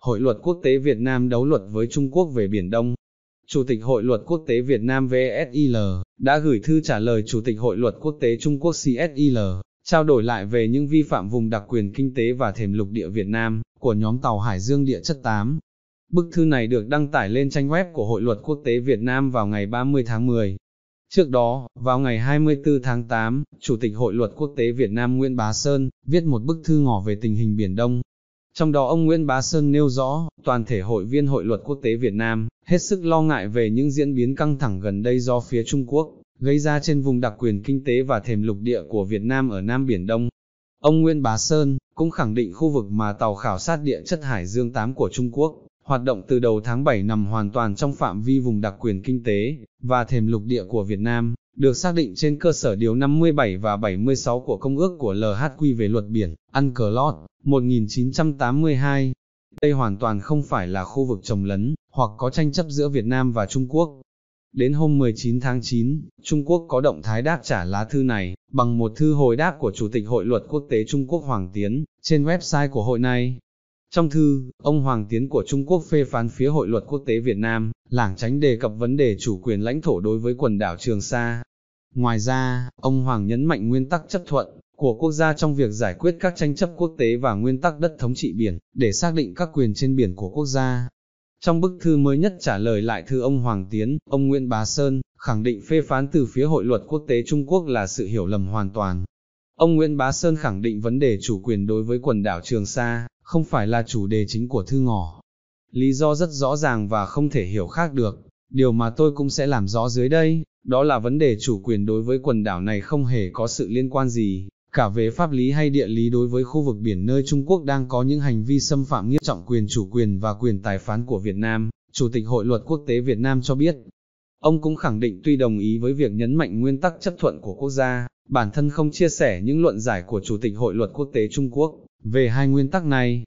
Hội luật quốc tế Việt Nam đấu luật với Trung Quốc về Biển Đông. Chủ tịch Hội luật quốc tế Việt Nam VSIL đã gửi thư trả lời Chủ tịch Hội luật quốc tế Trung Quốc CSIL, trao đổi lại về những vi phạm vùng đặc quyền kinh tế và thềm lục địa Việt Nam của nhóm tàu Hải Dương Địa chất 8. Bức thư này được đăng tải lên trang web của Hội luật quốc tế Việt Nam vào ngày 30 tháng 10. Trước đó, vào ngày 24 tháng 8, Chủ tịch Hội luật quốc tế Việt Nam Nguyễn Bá Sơn viết một bức thư ngỏ về tình hình Biển Đông trong đó ông Nguyễn Bá Sơn nêu rõ, toàn thể hội viên Hội luật quốc tế Việt Nam, hết sức lo ngại về những diễn biến căng thẳng gần đây do phía Trung Quốc, gây ra trên vùng đặc quyền kinh tế và thềm lục địa của Việt Nam ở Nam Biển Đông. Ông Nguyễn Bá Sơn cũng khẳng định khu vực mà tàu khảo sát địa chất Hải Dương 8 của Trung Quốc hoạt động từ đầu tháng 7 nằm hoàn toàn trong phạm vi vùng đặc quyền kinh tế và thềm lục địa của Việt Nam, được xác định trên cơ sở điều 57 và 76 của Công ước của LHQ về luật biển, ăn 1982. Đây hoàn toàn không phải là khu vực trồng lấn, hoặc có tranh chấp giữa Việt Nam và Trung Quốc. Đến hôm 19 tháng 9, Trung Quốc có động thái đáp trả lá thư này, bằng một thư hồi đáp của Chủ tịch Hội luật quốc tế Trung Quốc Hoàng Tiến, trên website của hội này. Trong thư, ông Hoàng Tiến của Trung Quốc phê phán phía Hội luật quốc tế Việt Nam, lảng tránh đề cập vấn đề chủ quyền lãnh thổ đối với quần đảo Trường Sa, Ngoài ra, ông Hoàng nhấn mạnh nguyên tắc chấp thuận của quốc gia trong việc giải quyết các tranh chấp quốc tế và nguyên tắc đất thống trị biển để xác định các quyền trên biển của quốc gia. Trong bức thư mới nhất trả lời lại thư ông Hoàng Tiến, ông Nguyễn Bá Sơn khẳng định phê phán từ phía Hội luật quốc tế Trung Quốc là sự hiểu lầm hoàn toàn. Ông Nguyễn Bá Sơn khẳng định vấn đề chủ quyền đối với quần đảo Trường Sa không phải là chủ đề chính của thư ngỏ. Lý do rất rõ ràng và không thể hiểu khác được, điều mà tôi cũng sẽ làm rõ dưới đây đó là vấn đề chủ quyền đối với quần đảo này không hề có sự liên quan gì, cả về pháp lý hay địa lý đối với khu vực biển nơi Trung Quốc đang có những hành vi xâm phạm nghiêm trọng quyền chủ quyền và quyền tài phán của Việt Nam, Chủ tịch Hội luật quốc tế Việt Nam cho biết. Ông cũng khẳng định tuy đồng ý với việc nhấn mạnh nguyên tắc chấp thuận của quốc gia, bản thân không chia sẻ những luận giải của Chủ tịch Hội luật quốc tế Trung Quốc về hai nguyên tắc này,